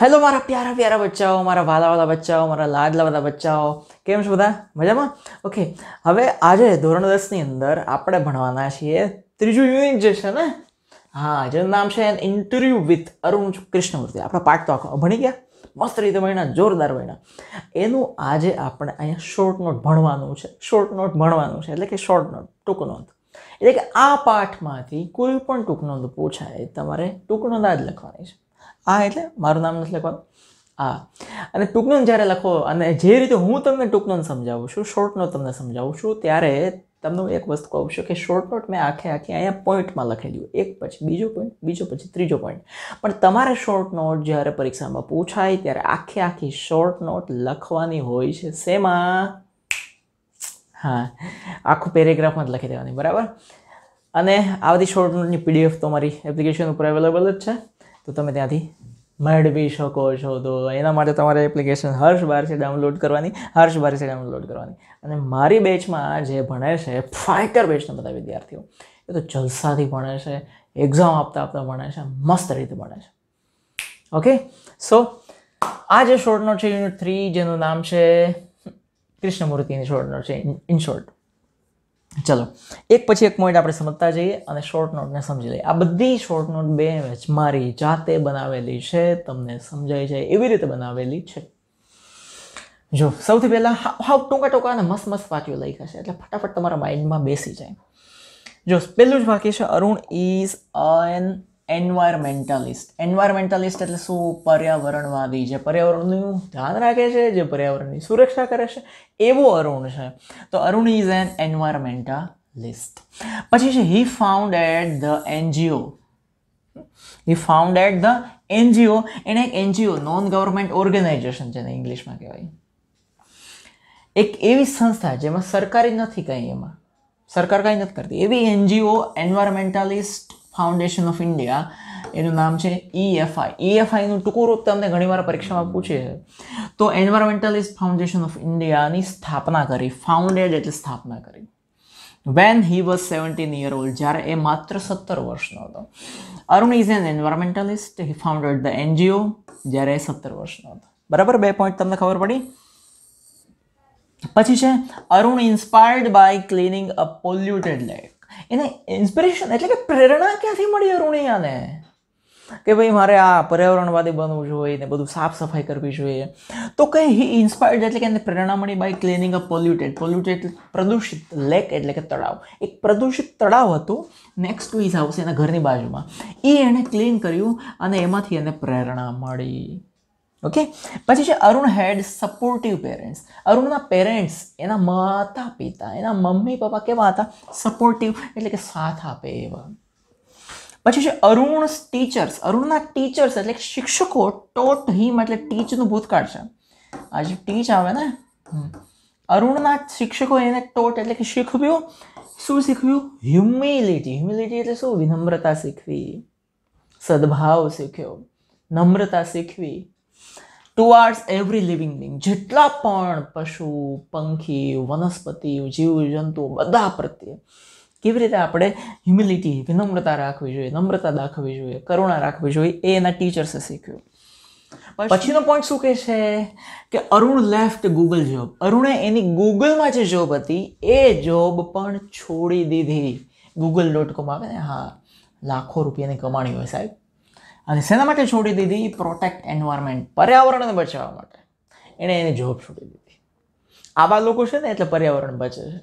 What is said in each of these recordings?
hello મારા પ્યારા પ્યારા બચ્ચાઓ મારા વાલાવાલા બચ્ચાઓ મારા લાડલાવાલા બચ્ચાઓ કેમ છો બધા મજામાં ઓકે હવે આજે ધોરણ દસની અંદર આપણે ભણવાના છીએ ત્રીજું યુનિટ જે છે ને હા જેનું નામ છે ઇન્ટરવ્યૂ વિથ અરુણ કૃષ્ણમૂર્તિ આપણા પાઠ તો આખો ભણી ગયા મસ્ત રીતે વણ્યા જોરદાર વણ્યા એનું આજે આપણે અહીંયા શોર્ટ નોટ ભણવાનું છે શોર્ટ નોટ ભણવાનું છે એટલે કે શોર્ટ નોટ ટૂંક નોંધ એટલે કે આ પાઠમાંથી કોઈ પણ ટૂંક નોંધ પૂછાય તમારે ટૂંક નોંધ જ લખવાની છે આ એટલે મારું નામ નથી લખવાનું આ અને ટૂંક જ્યારે લખો અને જે રીતે હું તમને ટૂંક સમજાવું છું શોર્ટનો તમને સમજાવું છું ત્યારે તમને હું એક વસ્તુ કહું છું કે શોર્ટ નોટ મેં આખે આખી અહીંયા પોઈન્ટમાં લખેલું એક પછી બીજો પોઈન્ટ બીજો પછી ત્રીજો પોઈન્ટ પણ તમારે શોર્ટ નોટ જ્યારે પરીક્ષામાં પૂછાય ત્યારે આખે આખી શોર્ટ નોટ લખવાની હોય છે શેમાં હા આખું પેરેગ્રાફમાં જ લખી દેવાની બરાબર અને આ બધી શોર્ટ નોટની પીડીએફ તો મારી એપ્લિકેશન ઉપર અવેલેબલ જ છે તો તમે ત્યાંથી મેળવી શકો છો તો એના માટે તમારે એપ્લિકેશન હર્ષ બાર છે ડાઉનલોડ કરવાની હર્ષ બાર છે ડાઉનલોડ કરવાની અને મારી બેચમાં જે ભણે છે ફાઇટર બેચના બધા વિદ્યાર્થીઓ એ તો જલસાથી ભણે છે એક્ઝામ આપતા આપતા ભણે છે મસ્ત રીતે ભણે છે ઓકે સો આ જે શોર્ટ નોટ છે યુનિટ થ્રી જેનું નામ છે કૃષ્ણમૂર્તિની શોર્ટ નોટ છે ઇન શોર્ટ ચલો એક પછી એક પોઈન્ટ આપણે સમજતા જઈએ અને શોર્ટ નોટને સમજી લઈએ આ બધી શોર્ટ નોટ બે મેચ મારી જાતે બનાવેલી છે તમને સમજાય છે એવી રીતે બનાવેલી છે જો સૌથી પહેલાં હાવ ટૂંકા ટૂંકા અને મસ્ત મસ્ત વાક્યો લઈ છે એટલે ફટાફટ તમારા માઇન્ડમાં બેસી જાય જો પહેલું જ વાક્ય છે Arun is an environmentalist environmentalist એટલે શું પર્યાવરણવાદી જે પર્યાવરણનું ધ્યાન રાખે છે જે પર્યાવરણની સુરક્ષા કરે છે એવો અરુણ છે તો અરુણ ઇઝ એન એન્વાયરમેન્ટાલિસ્ટ પછી છે he found at the NGO he found at the NGO એને એક એનજીઓ નોન ગવર્મેન્ટ ઓર્ગેનાઇઝેશન જેને ઇંગ્લિશમાં કહેવાય એક એવી સંસ્થા જેમાં સરકારી નથી કંઈ એમાં સરકાર કાંઈ નથી કરતી એવી NGO environmentalist foundation of India એનું નામ છે ઈએફઆઈ e ઈએફઆઈનું e ટૂંકું રૂપ તમને ઘણીવાર પરીક્ષામાં પૂછે છે તો એન્વાયરમેન્ટલિસ્ટ ફાઉન્ડેશન ઓફ ઇન્ડિયાની સ્થાપના કરી ફાઉન્ડેડ એટલે સ્થાપના કરી when he was seventeen year old જ્યારે એ માત્ર સત્તર વર્ષનો હતો Arun is an environmentalist he founded the NGO જ્યારે એ સત્તર વર્ષનો હતો બરાબર બે પોઈન્ટ તમને ખબર પડી પછી છે Arun inspired by cleaning a polluted lake એને ઇન્સ્પિરેશન એટલે કે પ્રેરણા ક્યાંથી મળી અરુણિયાને કે ભાઈ મારે આ પર્યાવરણવાદી બનવું જોઈએ ને બધું સાફ સફાઈ કરવી જોઈએ તો કંઈ હી ઇન્સ્પાયર્ડ એટલે કે એને પ્રેરણા મળી by cleaning a polluted polluted પ્રદૂષિત લેક એટલે કે તળાવ એક પ્રદૂષિત તળાવ હતું નેક્સ્ટ ટુ ઇઝ હાઉસ એના ઘરની બાજુમાં એ એણે ક્લીન કર્યું અને એમાંથી એને પ્રેરણા મળી ઓકે પછી છે અરુણ હેડ સપોર્ટિવ પેરેન્ટ્સ અરુણના પેરેન્ટ્સ એના માતા પિતા એના મમ્મી પપ્પા કેવા હતા સપોર્ટિવ એટલે કે સાથ આપે એવા પછી છે અરુણ ટીચર્સ અરુણના ટીચર્સ એટલે શિક્ષકો ટોટ હિમ એટલે ટીચનું ભૂતકાળ છે આ જે ટીચ આવે ને અરુણના શિક્ષકો એને ટોટ એટલે કે શીખવ્યું શું શીખવ્યું હ્યુમિલિટી હ્યુમિલિટી એટલે શું વિનમ્રતા શીખવી સદભાવ શીખ્યો નમ્રતા શીખવી ટુઆર્ડ્સ એવરી લિવિંગ બિંગ જેટલા પણ પશુ પંખી વનસ્પતિ જીવજંતુઓ બધા પ્રત્યે કેવી રીતે આપણે હ્યુમિલિટી વિનમ્રતા રાખવી જોઈએ નમ્રતા દાખવવી જોઈએ કરુણા રાખવી જોઈએ એ એના ટીચર્સે શીખ્યું પછીનો પોઈન્ટ શું કહે છે કે અરુણ લેફ્ટ ગૂગલ જોબ અરુણે એની ગૂગલમાં જે જોબ હતી એ જોબ પણ છોડી દીધી ગૂગલ ડોટ કોમ આવે ને હા લાખો રૂપિયાની કમાણી હોય સાહેબ અને શેના માટે છોડી દીધી પ્રોટેક્ટ એન્વાયરમેન્ટ પર્યાવરણને બચાવવા માટે એણે એની જોબ છોડી દીધી આવા લોકો છે ને એટલે પર્યાવરણ બચે છે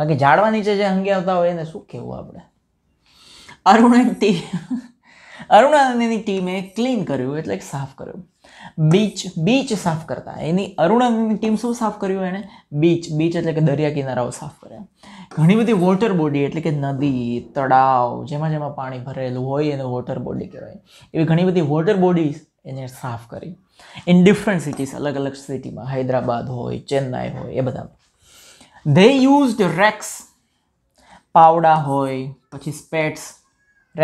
બાકી ઝાડવા નીચે જે હંગે આવતા હોય એને શું કહેવું આપણે અરુણ ટી અરુણાની ટીમે ક્લીન કર્યું એટલે સાફ કર્યું બીચ બીચ સાફ કરતા એની અરુણાની ટીમ શું સાફ કર્યું એણે બીચ બીચ એટલે કે દરિયા કિનારાઓ સાફ કર્યા ઘણી બધી વોટર બોડી એટલે કે નદી તળાવ જેમાં જેમાં પાણી ભરેલું હોય એને વોટર બોડી કહેવાય એવી ઘણી બધી વોટર બોડીઝ એને સાફ કરી ઇન ડિફરન્ટ સિટીઝ અલગ અલગ સિટીમાં હૈદરાબાદ હોય ચેન્નાઈ હોય એ બધા ધે યુઝડ રેક્સ પાવડા હોય પછી સ્પેટ્સ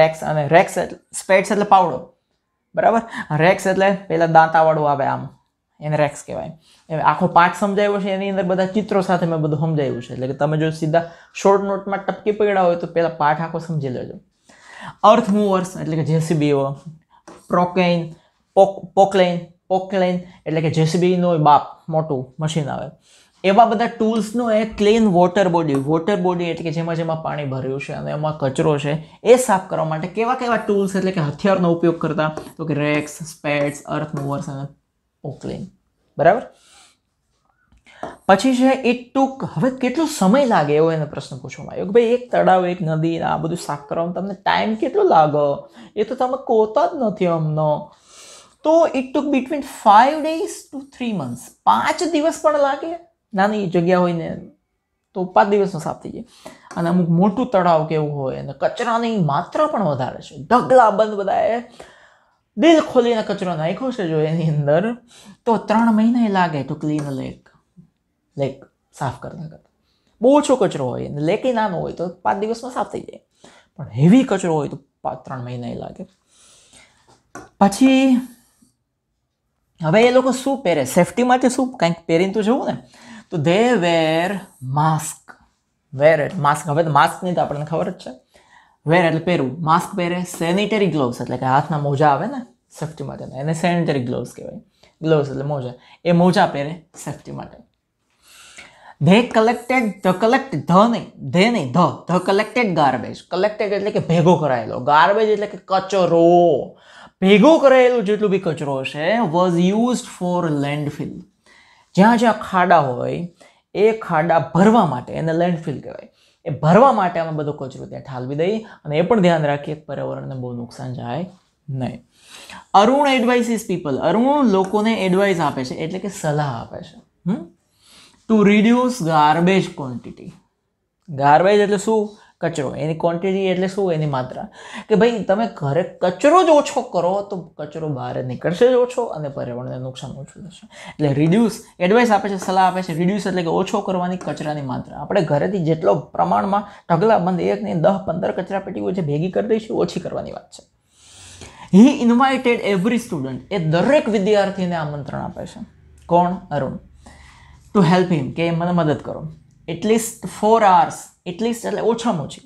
રેક્સ અને રેક્સ એટલે સ્પેટ્સ એટલે પાવડો બરાબર રેક્સ એટલે પહેલાં દાંતાવાળું આવે આમ એને રેક્સ કહેવાય આખો પાઠ સમજાવ્યો છે એની અંદર બધા ચિત્રો સાથે મેં બધું સમજાવ્યું છે એટલે કે તમે જો સીધા શોર્ટ નોટમાં ટપકી પડ્યા હોય તો પહેલાં પાઠ આખો સમજી લેજો અર્થ મૂવર્સ એટલે કે જેસીબીઓ પ્રોકેન પોક પોકલેન પોકલેન એટલે કે જેસીબીનો બાપ મોટું મશીન આવે એવા બધા ટૂલ્સનું એ clean water body water body એટલે કે જેમાં જેમાં પાણી ભર્યું છે અને એમાં કચરો છે એ સાફ કરવા માટે કેવા કેવા ટૂલ્સ એટલે કે હથિયારનો ઉપયોગ કરતા તો કે રેક્સ સ્પેડ્સ અર્થ મૂવર્સ અને ઓક્લિન બરાબર પછી છે એ ટૂંક હવે કેટલો સમય લાગે એવો એને પ્રશ્ન પૂછવામાં આવ્યો કે ભાઈ એક તળાવ એક નદી આ બધું સાફ કરવામાં તમને ટાઈમ કેટલો લાગે એ તો તમે કહોતા જ નથી અમનો તો it took between five days to three months પાંચ દિવસ પણ લાગે નાની જગ્યા હોય ને તો પાંચ દિવસમાં સાફ થઈ જાય અને અમુક મોટું તળાવ કેવું હોય અને કચરાની માત્રા પણ વધારે છે ઢગલા બંધ બધાએ દિલ ખોલીને કચરો નાખ્યો છે જો એની અંદર તો ત્રણ મહિના લાગે તો ક્લીન લેક લેક સાફ કરતા કરતા બહુ ઓછો કચરો હોય અને લેકે નાનો હોય તો પાંચ દિવસમાં સાફ થઈ જાય પણ હેવી કચરો હોય તો પાંચ ત્રણ મહિના લાગે પછી હવે એ લોકો શું પહેરે સેફટી માટે શું કંઈક પહેરીને તો જવું ને તો ધે વેર માસ્ક વેર એટલે માસ્ક હવે તો માસ્કની તો આપણને ખબર જ છે વેર એટલે પહેરવું માસ્ક પહેરે સેનિટરી ગ્લોવ્સ એટલે કે હાથના મોજા આવે ને સેફટી માટે એને સેનિટરી ગ્લોવ્સ કહેવાય ગ્લોવ્સ એટલે મોજા એ મોજા પહેરે સેફટી માટે they collected the collect the નહીં ધે નહીં the the collected garbage collected એટલે કે ભેગો કરાયેલો ગાર્બેજ એટલે કે કચરો ભેગો કરાયેલો જેટલું બી કચરો છે વોઝ યુઝ ફોર લેન્ડફિલ જ્યાં જ્યાં ખાડા હોય એ ખાડા ભરવા માટે એને લેન્ડફિલ કહેવાય એ ભરવા માટે અમે બધો કચરો ત્યાં ઠાલવી દઈએ અને એ પણ ધ્યાન રાખીએ પર્યાવરણને બહુ નુકસાન જાય નહીં અરુણ એડવાઇસીસ પીપલ અરુણ લોકોને એડવાઇસ આપે છે એટલે કે સલાહ આપે છે to reduce garbage quantity garbage એટલે શું કચરો એની ક્વોન્ટિટી એટલે શું એની માત્રા કે ભાઈ તમે ઘરે કચરો જ ઓછો કરો તો કચરો બહાર નીકળશે જ ઓછો અને પર્યાવરણને નુકસાન ઓછું થશે એટલે રિડ્યુસ એડવાઇસ આપે છે સલાહ આપે છે રિડ્યુસ એટલે કે ઓછો કરવાની કચરાની માત્રા આપણે ઘરેથી જેટલો પ્રમાણમાં ઢગલા એક ને દસ પંદર કચરા પેટીઓ જે ભેગી કરી દઈશું ઓછી કરવાની વાત છે હી ઇન્વાઇટેડ એવરી સ્ટુડન્ટ એ દરેક વિદ્યાર્થીને આમંત્રણ આપે છે કોણ અરુણ ટુ હેલ્પ હિમ કે મને મદદ કરો એટલીસ્ટ ફોર આવર્સ એટલીસ્ટ એટલે ઓછામાં ઓછી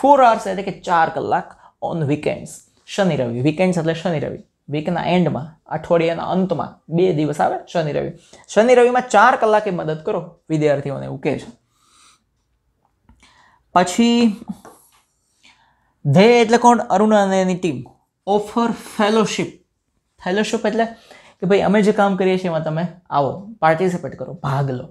ફોર આવર્સ એટલે કે ચાર કલાક ઓન વીકેન્ડ્સ શનિ રવિ વીકેન્ડ્સ એટલે શનિ રવિ વીકના એન્ડમાં અઠવાડિયાના અંતમાં બે દિવસ આવે શનિ રવિ શનિ રવિમાં ચાર કલાકે મદદ કરો વિદ્યાર્થીઓને એવું કહે છે પછી ધે એટલે કોણ અરુણ અને એની ટીમ ઓફર ફેલોશિપ ફેલોશિપ એટલે કે ભાઈ અમે જે કામ કરીએ છીએ એમાં તમે આવો પાર્ટિસિપેટ કરો ભાગ લો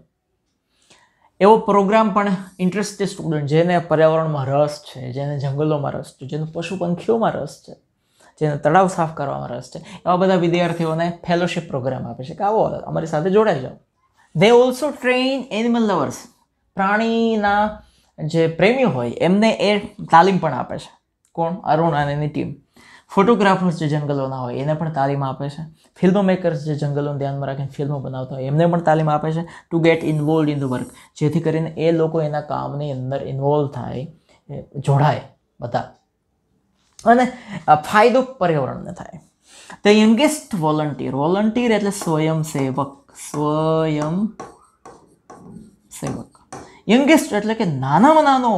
એવો પ્રોગ્રામ પણ ઇન્ટરેસ્ટેડ સ્ટુડન્ટ જેને પર્યાવરણમાં રસ છે જેને જંગલોમાં રસ છે જેને પશુ પંખીઓમાં રસ છે જેને તળાવ સાફ કરવામાં રસ છે એવા બધા વિદ્યાર્થીઓને ફેલોશિપ પ્રોગ્રામ આપે છે કે આવો અમારી સાથે જોડાઈ જાઓ they also train animal lovers પ્રાણીના જે પ્રેમીઓ હોય એમને એ તાલીમ પણ આપે છે કોણ અરુણ અને એની ટીમ ફોટોગ્રાફર્સ જે જંગલોના હોય એને પણ તાલીમ આપે છે ફિલ્મ મેકર્સ જે જંગલોને ધ્યાનમાં રાખીને ફિલ્મો બનાવતા હોય એમને પણ તાલીમ આપે છે to get involve in the work જેથી કરીને એ લોકો એના કામની અંદર ઇન્વોલ્વ થાય જોડાય બધા અને ફાયદો પર્યાવરણને થાય ધ યંગેસ્ટ વોલન્ટિયર વોલન્ટિયર એટલે સ્વયંસેવક સેવક યંગેસ્ટ એટલે કે નાનામાં નાનો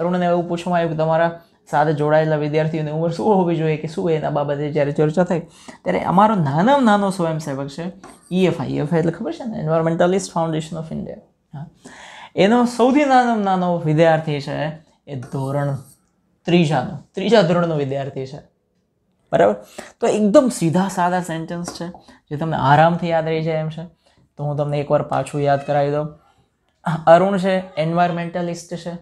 અરુણને એવું પૂછવામાં આવ્યું કે તમારા સાથે જોડાયેલા વિદ્યાર્થીઓની ઉંમર શું હોવી જોઈએ કે શું એના બાબતે જ્યારે ચર્ચા થાય ત્યારે અમારો નાનામાં નાનો સ્વયંસેવક છે ઈએફઆઈ e ઈએફઆઈ e એટલે ખબર છે ને એન્વાયરમેન્ટલિસ્ટ ફાઉન્ડેશન ઓફ ઇન્ડિયા હા એનો સૌથી નાનો નાનો વિદ્યાર્થી છે એ ધોરણ ત્રીજાનો ત્રીજા ધોરણનો વિદ્યાર્થી છે બરાબર તો એકદમ સીધા સાદા સેન્ટેન્સ છે જે તમને આરામથી યાદ રહી જાય એમ છે તો હું તમને એકવાર પાછું યાદ કરાવી દઉં અરુણ છે એન્વાયરમેન્ટલિસ્ટ છે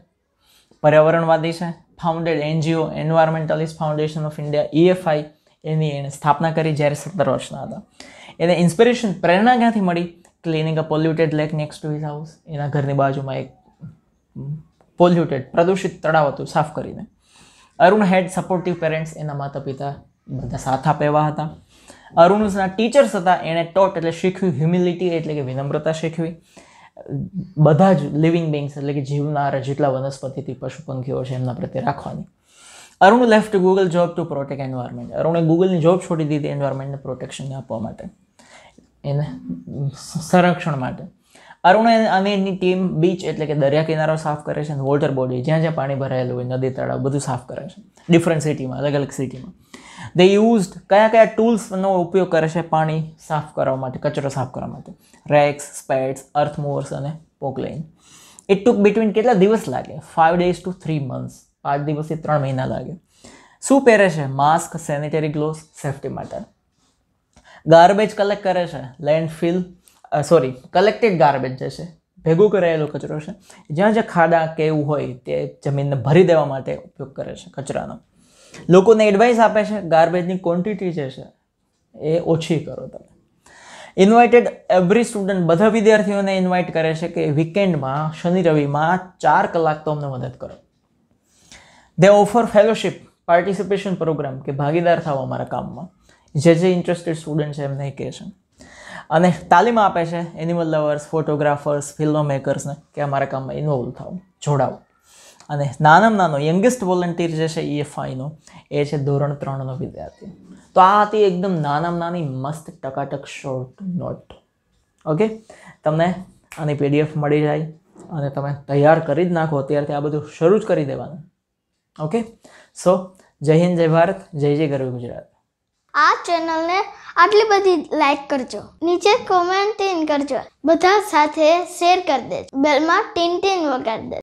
પર્યાવરણવાદી છે founded NGO environmentalist foundation of India EFI એની એણે સ્થાપના કરી જ્યારે સત્તર વર્ષના હતા એને ઇન્સ્પિરેશન પ્રેરણા ક્યાંથી મળી cleaning a polluted lake next to his house એના ઘરની બાજુમાં એક પોલ્યુટેડ પ્રદૂષિત તળાવ હતું સાફ કરીને અરુણ હેડ સપોર્ટિવ પેરેન્ટ્સ એના માતા પિતા બધા સાથ આપેવા હતા અરુણના ટીચર્સ હતા એણે ટોટ એટલે શીખવી હ્યુમિલિટી એટલે કે વિનમ્રતા શીખવી બધા જ લિવિંગ બિંગ્સ એટલે કે જીવનારા જેટલા વનસ્પતિથી પશુ પંખીઓ છે એમના પ્રત્યે રાખવાની Arun left Google job to protect environment અરુણે ગૂગલની જોબ છોડી દીધી એન્વાયરમેન્ટને પ્રોટેક્શન આપવા માટે એને સંરક્ષણ માટે અરુણ અને એની ટીમ બીચ એટલે કે દરિયા કિનારો સાફ કરે છે અને વોટર બોડી જ્યાં જ્યાં પાણી ભરાયેલું હોય નદી તળાવ બધું સાફ કરે છે ડિફરન્ટ સિટીમાં અલગ અલગ સિટીમાં દે યુઝ કયા કયા ટૂલ્સનો ઉપયોગ કરે છે પાણી સાફ કરવા માટે કચરો સાફ કરવા માટે રેક્સ સ્પેડ્સ અર્થ અર્થમૂવર્સ અને પોકલેન ઇટ ટુક બિટવીન કેટલા દિવસ લાગે five days to three months પાંચ દિવસથી ત્રણ મહિના લાગે શું પહેરે છે માસ્ક સેનિટરી ગ્લોવ્સ સેફટી માટે ગાર્બેજ કલેક્ટ કરે છે લેન્ડફિલ સોરી કલેક્ટેડ ગાર્બેજ જે છે ભેગું કરાયેલો કચરો છે જ્યાં જ્યાં ખાડા કે એવું હોય તે જમીનને ભરી દેવા માટે ઉપયોગ કરે છે કચરાનો લોકોને એડવાઇસ આપે છે ગાર્બેજની ક્વોન્ટિટી જે છે એ ઓછી કરો તમે ઇન્વાઇટેડ એવરી સ્ટુડન્ટ બધા વિદ્યાર્થીઓને ઇન્વાઇટ કરે છે કે વીકેન્ડમાં શનિ રવિમાં ચાર કલાક તો અમને મદદ કરો they offer fellowship participation program કે ભાગીદાર થાવ અમારા કામમાં જે જે ઇન્ટરેસ્ટેડ સ્ટુડન્ટ છે એમને કહે છે અને તાલીમ આપે છે એનિમલ લવર્સ ફોટોગ્રાફર્સ ફિલ્મ મેકર્સને કે અમારા કામમાં ઇન્વોલ્વ થાવ જોડાવો અને નાનામાં નાનો યંગેસ્ટ વોલન્ટિયર જે છે ઈએફઆઈનો એ છે ધોરણ ત્રણનો વિદ્યાર્થી તો આ હતી એકદમ નાનામાં નાની મસ્ત ટકાટક શોર્ટ નોટ ઓકે તમને આની પીડીએફ મળી જાય અને તમે તૈયાર કરી જ નાખો અત્યારથી આ બધું શરૂ જ કરી દેવાનું ઓકે સો જય હિન્દ જય ભારત જય જય ગરવી ગુજરાત આ ચેનલને આટલી બધી લાઈક કરજો નીચે કોમેન્ટ ટીન કરજો બધા સાથે શેર કરી દેજો બેલમાં ટીન ટીન વગાડી દેજો